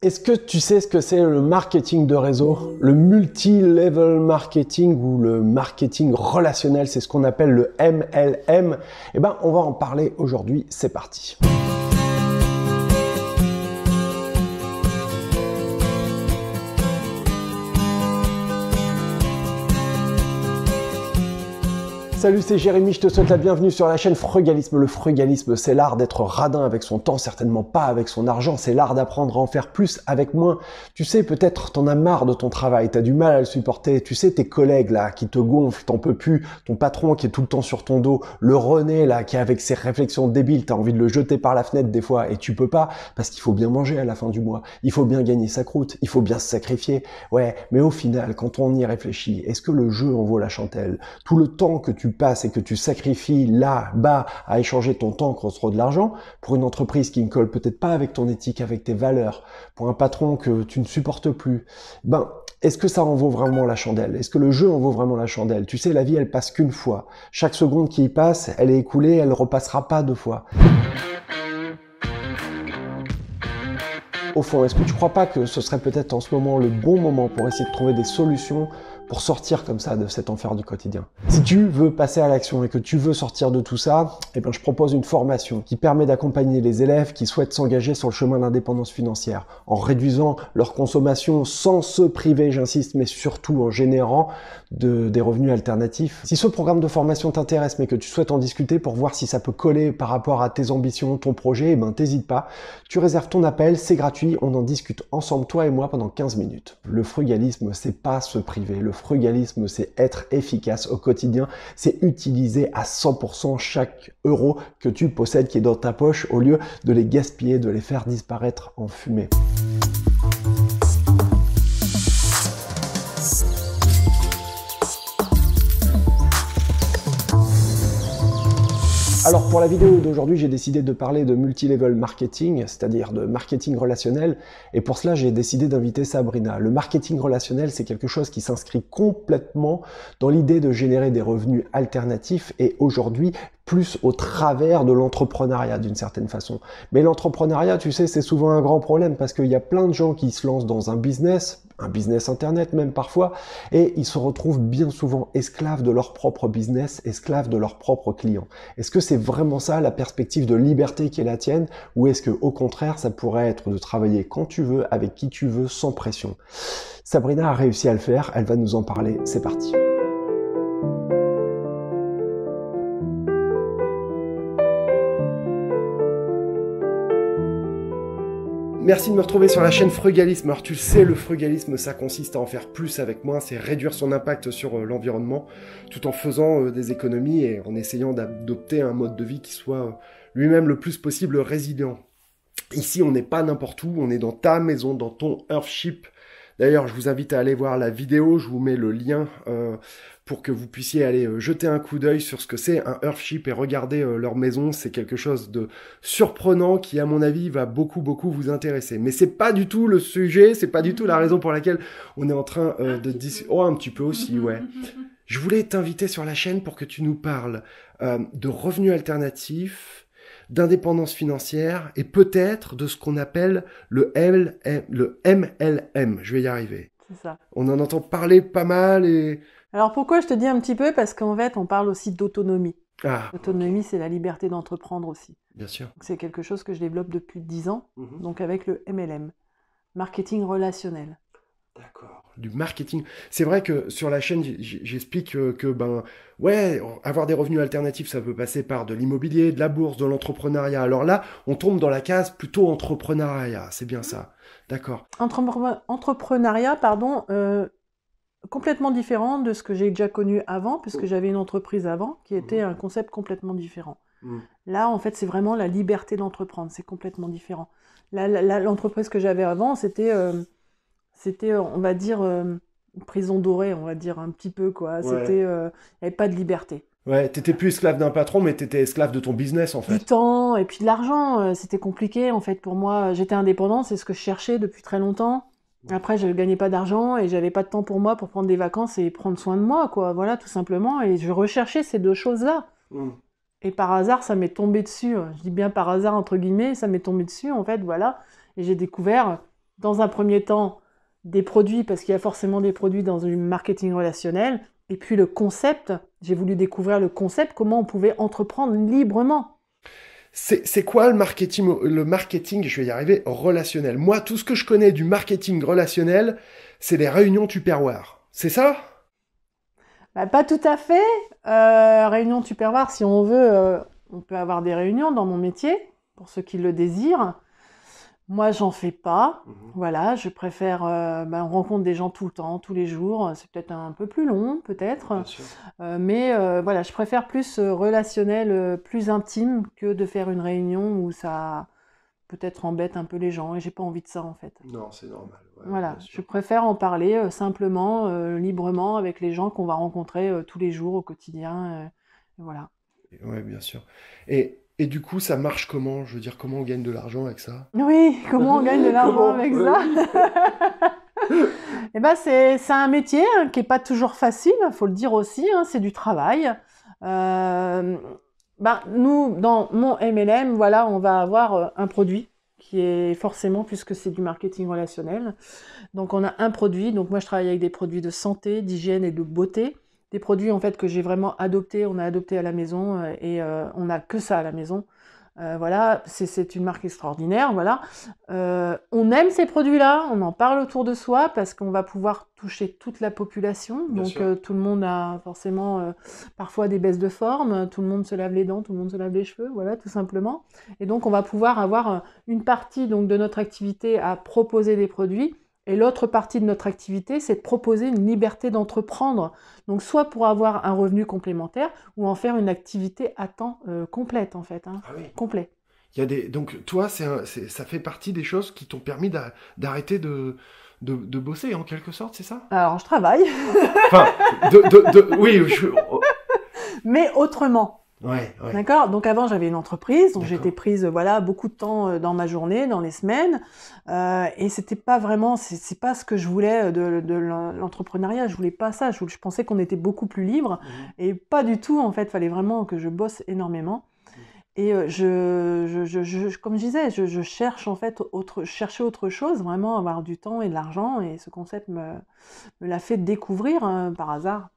Est-ce que tu sais ce que c'est le marketing de réseau Le multi-level marketing ou le marketing relationnel, c'est ce qu'on appelle le MLM. Eh ben, on va en parler aujourd'hui, c'est parti. Salut, c'est Jérémy, je te souhaite la bienvenue sur la chaîne Frugalisme. Le frugalisme, c'est l'art d'être radin avec son temps, certainement pas avec son argent, c'est l'art d'apprendre à en faire plus avec moins. Tu sais, peut-être t'en as marre de ton travail, t'as du mal à le supporter, tu sais, tes collègues là qui te gonflent, t'en peux plus, ton patron qui est tout le temps sur ton dos, le René là qui avec ses réflexions débiles, t'as envie de le jeter par la fenêtre des fois et tu peux pas parce qu'il faut bien manger à la fin du mois, il faut bien gagner sa croûte, il faut bien se sacrifier. Ouais, mais au final, quand on y réfléchit, est-ce que le jeu en vaut la chantelle Tout le temps que tu passe et que tu sacrifies là-bas à échanger ton temps contre de l'argent, pour une entreprise qui ne colle peut-être pas avec ton éthique, avec tes valeurs, pour un patron que tu ne supportes plus, ben, est-ce que ça en vaut vraiment la chandelle Est-ce que le jeu en vaut vraiment la chandelle Tu sais, la vie, elle passe qu'une fois. Chaque seconde qui y passe, elle est écoulée, elle ne repassera pas deux fois. Au fond, est-ce que tu crois pas que ce serait peut-être en ce moment le bon moment pour essayer de trouver des solutions pour sortir comme ça de cet enfer du quotidien. Si tu veux passer à l'action et que tu veux sortir de tout ça, eh bien, je propose une formation qui permet d'accompagner les élèves qui souhaitent s'engager sur le chemin de l'indépendance financière en réduisant leur consommation sans se priver, j'insiste, mais surtout en générant de, des revenus alternatifs. Si ce programme de formation t'intéresse mais que tu souhaites en discuter pour voir si ça peut coller par rapport à tes ambitions, ton projet, eh ben t'hésites pas, tu réserves ton appel, c'est gratuit, on en discute ensemble toi et moi pendant 15 minutes. Le frugalisme, c'est pas se priver, frugalisme, c'est être efficace au quotidien, c'est utiliser à 100% chaque euro que tu possèdes qui est dans ta poche au lieu de les gaspiller, de les faire disparaître en fumée. Alors pour la vidéo d'aujourd'hui, j'ai décidé de parler de multilevel marketing, c'est-à-dire de marketing relationnel, et pour cela j'ai décidé d'inviter Sabrina. Le marketing relationnel, c'est quelque chose qui s'inscrit complètement dans l'idée de générer des revenus alternatifs et aujourd'hui plus au travers de l'entrepreneuriat d'une certaine façon. Mais l'entrepreneuriat, tu sais, c'est souvent un grand problème parce qu'il y a plein de gens qui se lancent dans un business, un business internet même parfois, et ils se retrouvent bien souvent esclaves de leur propre business, esclaves de leurs propres clients. Est-ce que c'est vraiment ça la perspective de liberté qui est la tienne, ou est-ce que au contraire ça pourrait être de travailler quand tu veux, avec qui tu veux, sans pression Sabrina a réussi à le faire, elle va nous en parler, c'est parti. Merci de me retrouver sur la chaîne Frugalisme. Alors tu le sais, le frugalisme, ça consiste à en faire plus avec moins, c'est réduire son impact sur euh, l'environnement, tout en faisant euh, des économies et en essayant d'adopter un mode de vie qui soit euh, lui-même le plus possible résilient. Ici, on n'est pas n'importe où, on est dans ta maison, dans ton Earthship, D'ailleurs, je vous invite à aller voir la vidéo, je vous mets le lien euh, pour que vous puissiez aller euh, jeter un coup d'œil sur ce que c'est un Earthship et regarder euh, leur maison. C'est quelque chose de surprenant qui, à mon avis, va beaucoup, beaucoup vous intéresser. Mais c'est pas du tout le sujet, c'est pas du tout la raison pour laquelle on est en train de dire... Oh, un petit peu aussi, ouais. Je voulais t'inviter sur la chaîne pour que tu nous parles de revenus alternatifs, d'indépendance financière et peut-être de ce qu'on appelle le, MLM. Je vais y arriver. C'est ça. On en entend parler pas mal et... Alors pourquoi je te dis un petit peu Parce qu'en fait, on parle aussi d'autonomie. Ah, L'autonomie, c'est la liberté d'entreprendre aussi. Bien sûr. C'est quelque chose que je développe depuis 10 ans, mhm. donc avec le MLM, marketing relationnel. D'accord. Du marketing. C'est vrai que sur la chaîne, j'explique euh, que, ben, ouais, avoir des revenus alternatifs, ça peut passer par de l'immobilier, de la bourse, de l'entrepreneuriat. Alors là, on tombe dans la case plutôt entrepreneuriat. C'est bien ça. D'accord. entrepreneuriat, pardon, euh, complètement différent de ce que j'ai déjà connu avant, puisque oh. j'avais une entreprise avant qui mmh. était un concept complètement différent. Mmh. Là, en fait, c'est vraiment la liberté d'entreprendre. C'est complètement différent. L'entreprise que j'avais avant, c'était. Euh, c'était, euh, on va dire, euh, prison dorée, on va dire, un petit peu, quoi. C'était, euh, il avait pas de liberté. Ouais, t'étais plus esclave d'un patron, mais t'étais esclave de ton business en fait. Du temps et puis de l'argent, c'était compliqué en fait pour moi. J'étais indépendante, c'est ce que je cherchais depuis très longtemps. Après, je ne gagnais pas d'argent et j'avais pas de temps pour moi pour prendre des vacances et prendre soin de moi, quoi. Voilà, tout simplement. Et je recherchais ces deux choses-là. Hmm. Et par hasard, ça m'est tombé dessus. Hein. Je dis bien par hasard entre guillemets, ça m'est tombé dessus en fait, voilà. Et j'ai découvert, dans un premier temps, des produits, parce qu'il y a forcément des produits dans du marketing relationnel, et puis le concept, j'ai voulu découvrir le concept, comment on pouvait entreprendre librement. C'est quoi le marketing, le marketing, je vais y arriver, relationnel Moi, tout ce que je connais du marketing relationnel, c'est les réunions tupperware. C'est ça bah, Pas tout à fait. Euh, réunion tupperware, si on veut, euh, on peut avoir des réunions dans mon métier, pour ceux qui le désirent. Moi, j'en fais pas. Mmh voilà, je préfère. Euh, bah, on rencontre des gens tout le temps, tous les jours. C'est peut-être un peu plus long, peut-être. Euh, mais euh, voilà, je préfère plus relationnel, plus intime que de faire une réunion où ça peut-être embête un peu les gens. Et j'ai pas envie de ça, en fait. Non, c'est normal. voilà, je préfère en parler simplement, librement, avec les gens qu'on va rencontrer tous les jours au quotidien. voilà. Oui, bien sûr. Et et du coup, ça marche comment Je veux dire, comment on gagne de l'argent avec ça Oui, comment on gagne de l'argent avec ça Eh ben, c'est un métier hein, qui n'est pas toujours facile, faut le dire aussi, hein, c'est du travail. Euh, ben, nous, dans mon MLM, voilà, on va avoir euh, un produit qui est forcément, puisque c'est du marketing relationnel. Donc on a un produit, donc moi je travaille avec des produits de santé, d'hygiène et de beauté des produits en fait que j'ai vraiment adopté, on a adopté à la maison euh, et euh, on n'a que ça à la maison. Euh, voilà, c'est une marque extraordinaire, voilà. on aime ces produits-là, on en parle autour de soi parce qu'on va pouvoir toucher toute la population. donc tout le monde a forcément parfois des baisses de forme, tout le monde se lave les dents, tout le monde se lave les cheveux, voilà, tout simplement. Et donc on va pouvoir avoir une partie donc de notre activité à proposer des produits et l'autre partie de notre activité, c'est de proposer une liberté d'entreprendre, donc soit pour avoir un revenu complémentaire ou en faire une activité à temps euh, complète en fait, hein. ah complet. Il y des... Donc toi, ça fait partie des choses qui t'ont permis d'arrêter de... De... bosser en quelque sorte, c'est ça Alors je travaille. enfin, oui, mais autrement. D'accord. Donc avant j'avais une entreprise, donc j'étais prise euh, voilà beaucoup de temps euh, dans ma journée, dans les semaines, euh, et c'était pas vraiment, c'est pas ce que je voulais euh, de, l'entrepreneuriat. Je voulais pas ça. Je, pensais qu'on était beaucoup plus libre, mmh. et pas du tout en fait. Fallait vraiment que je bosse énormément. Mmh. Et je, comme je disais, je, cherche en fait autre, chercher autre chose, vraiment avoir du temps et de l'argent. Et ce concept me, l'a fait découvrir hein, par hasard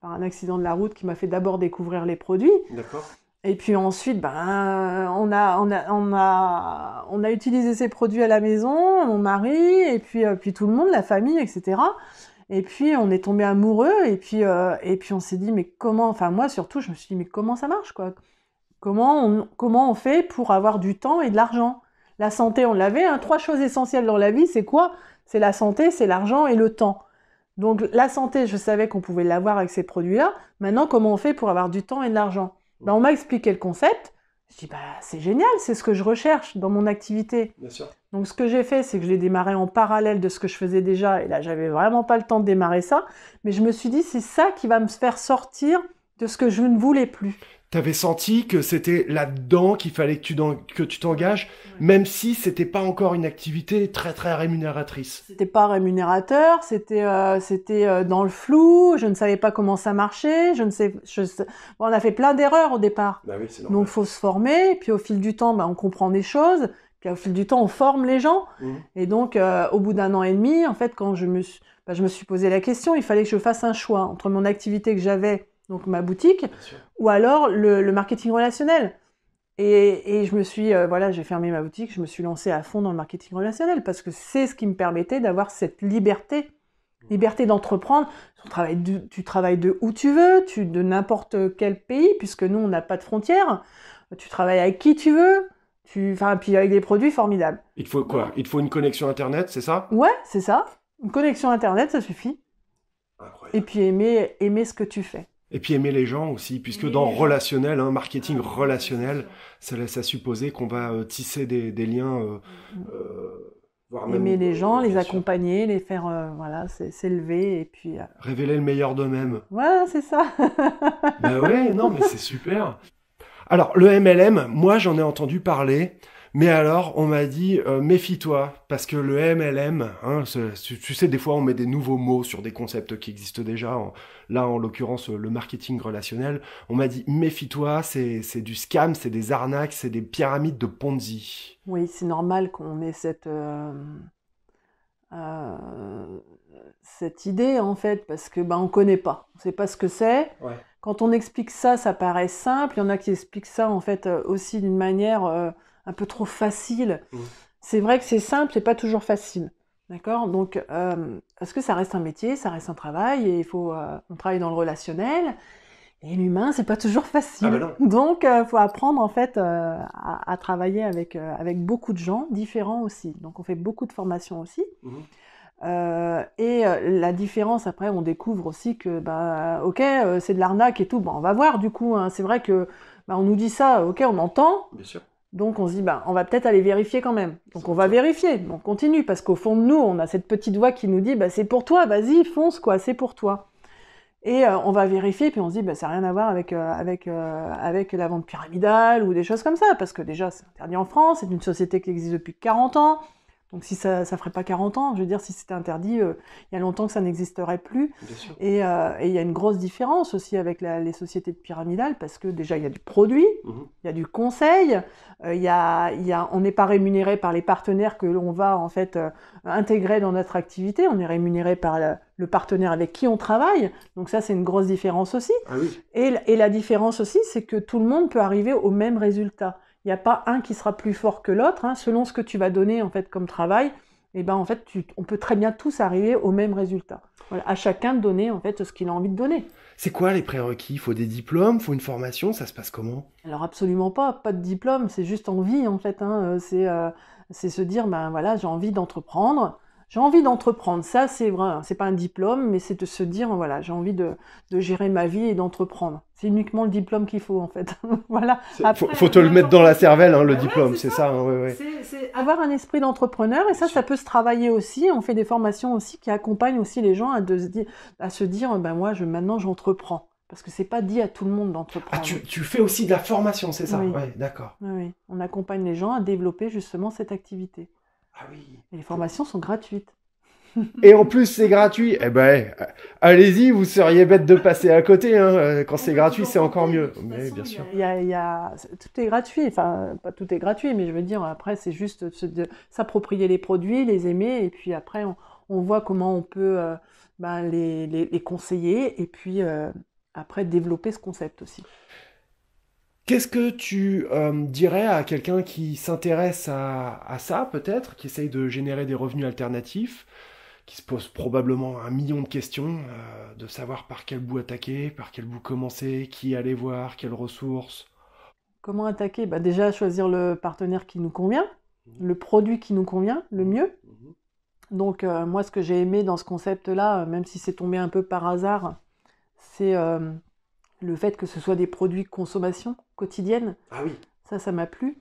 par un accident de la route qui m'a fait d'abord découvrir les produits. Et puis ensuite, ben, on, a, a, on, a, utilisé ces produits à la maison, mon mari, et puis, euh, puis tout le monde, la famille, etc. Et puis on est tombé amoureux, et puis, euh, et puis on s'est dit, mais comment, enfin moi surtout, je me suis dit, mais comment ça marche, quoi comment on, comment on fait pour avoir du temps et de l'argent La santé, on l'avait, hein. trois choses essentielles dans la vie, c'est quoi C'est la santé, c'est l'argent et le temps. Donc la santé, je savais qu'on pouvait l'avoir avec ces produits-là. Maintenant, comment on fait pour avoir du temps et de l'argent ben, On m'a expliqué le concept. Je dis, bah, c'est génial, c'est ce que je recherche dans mon activité. Bien sûr. Donc ce que j'ai fait, c'est que je l'ai démarré en parallèle de ce que je faisais déjà. Et là, j'avais vraiment pas le temps de démarrer ça. Mais je me suis dit, c'est ça qui va me faire sortir de ce que je ne voulais plus avais senti que c'était là-dedans qu'il fallait que tu, que tu t'engages, même si c'était pas encore une activité très très rémunératrice. C'était pas rémunérateur, c'était euh, c'était euh, dans le flou. Je ne savais pas comment ça marchait. Je ne sais, on a fait plein d'erreurs au départ. Donc, bah il Donc faut se former. puis au fil du temps, bah, on comprend des choses. Puis au fil du temps, on forme les gens. Mmh. Et donc, euh, au bout d'un an et demi, en fait, quand je me, bah, je me suis posé la question, il fallait que je fasse un choix entre mon activité que j'avais donc ma boutique, ou alors le, marketing relationnel. Et, je me suis, euh, voilà, j'ai fermé ma boutique, je me suis lancée à fond dans le marketing relationnel parce que c'est ce qui me permettait d'avoir cette liberté, liberté d'entreprendre. Tu travailles, de, où tu veux, tu, de n'importe quel pays, puisque nous, on n'a pas de frontières. Tu travailles avec qui tu veux, tu, enfin, puis avec des produits formidables. Il faut quoi Il faut une connexion Internet, c'est ça Ouais, c'est ça. Une connexion Internet, ça suffit. Et puis aimer, aimer ce que tu fais. Et puis aimer les gens aussi, puisque dans relationnel, hein, marketing relationnel, ça laisse à supposer qu'on va euh, tisser des, liens. Euh, euh, aimer les gens, les accompagner, les faire voilà, s'élever et puis. Révéler le meilleur d'eux-mêmes. Ouais, c'est ça. ben ouais, non, mais c'est super. Alors, le MLM, moi j'en ai entendu parler. Mais alors, on m'a dit, euh, méfie-toi, parce que le MLM, hein, tu, sais, des fois, on met des nouveaux mots sur des concepts qui existent déjà. là, en l'occurrence, euh, le marketing relationnel. On m'a dit, méfie-toi, c'est du scam, c'est des arnaques, c'est des pyramides de Ponzi. Oui, c'est normal qu'on ait cette, euh, cette idée, en fait, parce que ben, on ne connaît pas. On ne sait pas ce que c'est. Quand on explique ça, ça paraît simple. Il y en a qui expliquent ça, en fait, aussi d'une manière un peu trop facile. Mmh. C'est vrai que c'est simple, c'est pas toujours facile. D'accord Donc, euh, est-ce que ça reste un métier, ça reste un travail, et il faut, euh, on travaille dans le relationnel. Et l'humain, c'est pas toujours facile. Ah bah Donc, il euh, faut apprendre en fait à, travailler avec, avec beaucoup de gens différents aussi. Donc, on fait beaucoup de formations aussi. Mmh. et la différence, après, on découvre aussi que, bah, ok, c'est de l'arnaque et tout. Bon, on va voir du coup. Hein. C'est vrai que bah, on nous dit ça, ok, on entend. Bien sûr. Donc on se dit, bah, on va peut-être aller vérifier quand même. Donc on va vérifier, on continue, parce qu'au fond de nous, on a cette petite voix qui nous dit, bah, c'est pour toi, vas-y, fonce, quoi, c'est pour toi. Et euh, on va vérifier, puis on se dit, bah, ça n'a rien à voir avec, euh, avec, euh, avec la vente pyramidale ou des choses comme ça, parce que déjà, c'est interdit en France, c'est une société qui existe depuis 40 ans, donc si ça ne ferait pas 40 ans, je veux dire, si c'était interdit, euh, il y a longtemps que ça n'existerait plus. Euh, et, il y a une grosse différence aussi avec les sociétés pyramidales, parce que déjà, il y a du produit, mhm. il y a du conseil, euh, y a, on n'est pas rémunéré par les partenaires que l'on va en fait intégrer dans notre activité, on est rémunéré par le partenaire avec qui on travaille. Donc ça, c'est une grosse différence aussi. Ah et la différence aussi, c'est que tout le monde peut arriver au même résultat. Il n'y a pas un qui sera plus fort que l'autre. Hein. Selon ce que tu vas donner en fait comme travail, eh ben en fait, on peut très bien tous arriver au même résultat. à chacun de donner en fait ce qu'il a envie de donner. C'est quoi les prérequis Il faut des diplômes, il faut une formation, ça se passe comment Alors absolument pas, pas de diplôme, c'est juste envie en fait. Hein. Euh, euh, c'est se dire, ben voilà, j'ai envie d'entreprendre, j'ai envie d'entreprendre. Ça, c'est vrai, hein, c'est pas un diplôme, mais c'est de se dire, voilà, j'ai envie de, gérer ma vie et d'entreprendre. C'est uniquement le diplôme qu'il faut, en fait. voilà. faut, te le mettre dans la cervelle, hein, le diplôme, c'est ça. Hein, c'est avoir un esprit d'entrepreneur, et ça, ça peut se travailler aussi. On fait des formations aussi qui accompagnent aussi les gens à, de se, dire, à se dire, ben moi, je, maintenant, j'entreprends. Parce que c'est pas dit à tout le monde d'entreprendre. Ah, tu, fais aussi de la formation, c'est ça Oui, d'accord. Oui, on accompagne les gens à développer justement cette activité. Ah les formations sont gratuites. Et en plus, c'est gratuit. Eh ben, allez-y, vous seriez bête de passer à côté. Hein. Quand c'est gratuit, c'est encore mieux. Mais bien sûr. Il y Tout est gratuit. Enfin, pas tout est gratuit, mais je veux dire, après, c'est juste de s'approprier les produits, les aimer, et puis après, on, voit comment on peut euh, ben, les, conseiller, et puis euh, après, développer ce concept aussi. Qu'est-ce que tu euh, dirais à quelqu'un qui s'intéresse à, ça, peut-être, qui essaye de générer des revenus alternatifs, qui se pose probablement un million de questions, euh, de savoir par quel bout attaquer, par quel bout commencer, qui aller voir, quelles ressources Comment attaquer bah Déjà, choisir le partenaire qui nous convient, mmh. le produit qui nous convient le mmh. mieux. Mmh. Donc, euh, moi, ce que j'ai aimé dans ce concept-là, même si c'est tombé un peu par hasard, c'est le fait que ce soit des produits consommation quotidienne. Ah oui. Ça, ça m'a plu.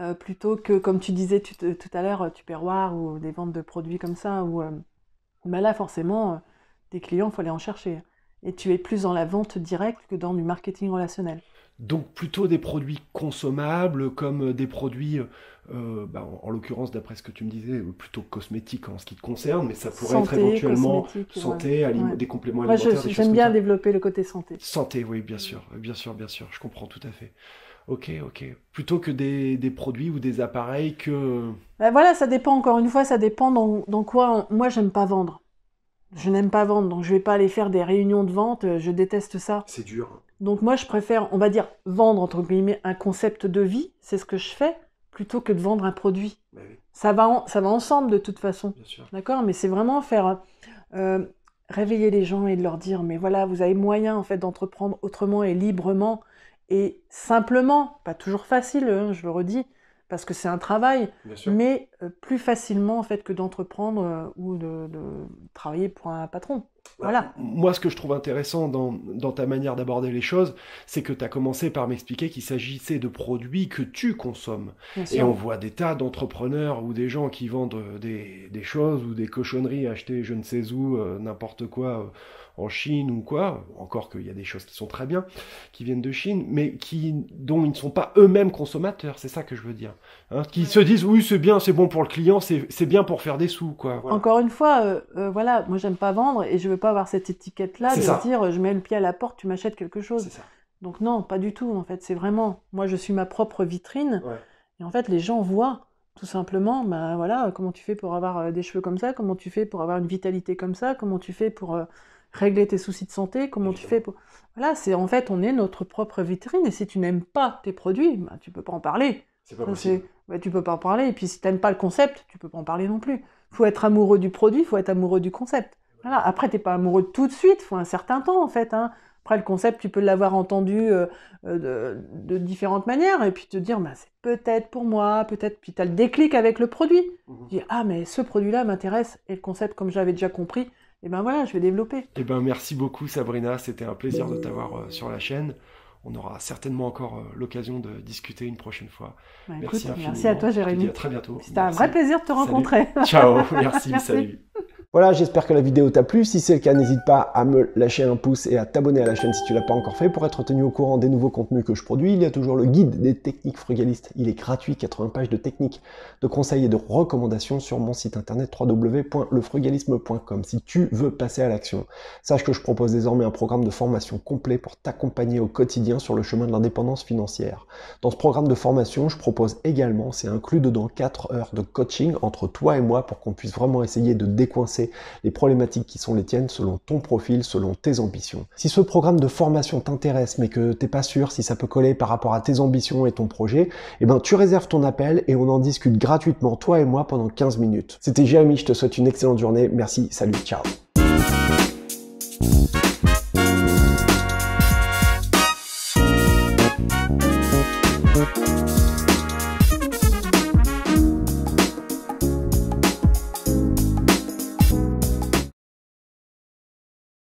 Euh, plutôt que, comme tu disais tout euh, à l'heure, euh, tu roi ou des ventes de produits comme ça, où bah là, forcément, des clients, il faut aller en chercher. Et tu es plus dans la vente directe que dans du marketing relationnel donc plutôt des produits consommables comme des produits, euh, bah, en, l'occurrence d'après ce que tu me disais, euh, plutôt cosmétiques en ce qui te concerne, mais ça pourrait être éventuellement santé, des compléments Moi, alimentaires. J'aime bien développer le côté santé. Santé, oui, bien sûr, bien sûr, bien sûr, je comprends tout à fait. Ok, ok. Plutôt que des, des produits ou des appareils que... Ben voilà, ça dépend, encore une fois, ça dépend dans, quoi... Moi, Moi, j'aime pas vendre. Je n'aime pas vendre, donc je vais pas aller faire des réunions de vente, euh, je déteste ça. C'est dur. Donc moi, je préfère, on va dire, vendre, entre guillemets, un concept de vie, c'est ce que je fais, plutôt que de vendre un produit. Bah ça, va ça va ensemble de toute façon. D'accord Mais c'est vraiment faire euh, réveiller les gens et de leur dire, mais voilà, vous avez moyen en fait d'entreprendre autrement et librement et simplement, pas toujours facile, hein, je le redis, parce que c'est un travail, mais euh, plus facilement en fait que d'entreprendre euh, ou de, travailler pour un patron. Bah, voilà. Moi, ce que je trouve intéressant dans, ta manière d'aborder les choses, c'est que tu as commencé par m'expliquer qu'il s'agissait de produits que tu consommes. Et on voit des tas d'entrepreneurs ou des gens qui vendent euh, des, choses ou des cochonneries achetées je ne sais où, n'importe quoi en Chine ou quoi, encore qu'il y a des choses qui sont très bien, qui viennent de Chine, mais qui, dont ils ne sont pas eux-mêmes consommateurs, c'est ça que je veux dire. Hein, qui se disent oui, c'est bien, c'est bon pour le client, c'est bien pour faire des sous. Quoi, Encore une fois, euh, euh, voilà, moi j'aime pas vendre et je veux pas avoir cette étiquette-là de dire je mets le pied à la porte, tu m'achètes quelque chose. Donc non, pas du tout en fait, c'est vraiment, moi je suis ma propre vitrine et en fait les gens voient tout simplement, bah voilà, comment tu fais pour avoir euh, des cheveux comme ça, comment tu fais pour avoir une vitalité comme ça, comment tu fais pour régler tes soucis de santé, comment tu fais pour... Voilà, c'est en fait, on est notre propre vitrine, et si tu n'aimes pas tes produits, bah, tu peux pas en parler. C'est pas possible. Bah, tu peux pas en parler, et puis si tu n'aimes pas le concept, tu peux pas en parler non plus. Il faut être amoureux du produit, il faut être amoureux du concept. Voilà. Après, n'es pas amoureux tout de suite, faut un certain temps en fait. Hein. Après, le concept, tu peux l'avoir entendu euh, euh, de, différentes manières et puis te dire, bah, c'est peut-être pour moi, peut-être. Puis tu as le déclic avec le produit. Mmh tu dis, ah, mais ce produit-là m'intéresse et le concept, comme j'avais déjà compris, et ben voilà, je vais développer. Et eh ben merci beaucoup Sabrina, c'était un plaisir de t'avoir euh, sur la chaîne. On aura certainement encore euh, l'occasion de discuter une prochaine fois. Bah, merci, merci à toi Jérémy. très bientôt. C'était un vrai plaisir de te rencontrer. Ciao, merci. salut. Voilà, j'espère que la vidéo t'a plu. Si c'est le cas, n'hésite pas à me lâcher un pouce et à t'abonner à la chaîne si tu l'as pas encore fait pour être tenu au courant des nouveaux contenus que je produis. Il y a toujours le guide des techniques frugalistes. Il est gratuit, 80 pages de techniques, de conseils et de recommandations sur mon site internet www.lefrugalisme.com. Si tu veux passer à l'action, sache que je propose désormais un programme de formation complet pour t'accompagner au quotidien sur le chemin de l'indépendance financière. Dans ce programme de formation, je propose également, c'est inclus dedans 4 heures de coaching entre toi et moi pour qu'on puisse vraiment essayer de décoincer les problématiques qui sont les tiennes selon ton profil, selon tes ambitions. Si ce programme de formation t'intéresse mais que t'es pas sûr si ça peut coller par rapport à tes ambitions et ton projet, eh ben tu réserves ton appel et on en discute gratuitement toi et moi pendant 15 minutes. C'était Jérémy, je te souhaite une excellente journée. Merci, salut, ciao.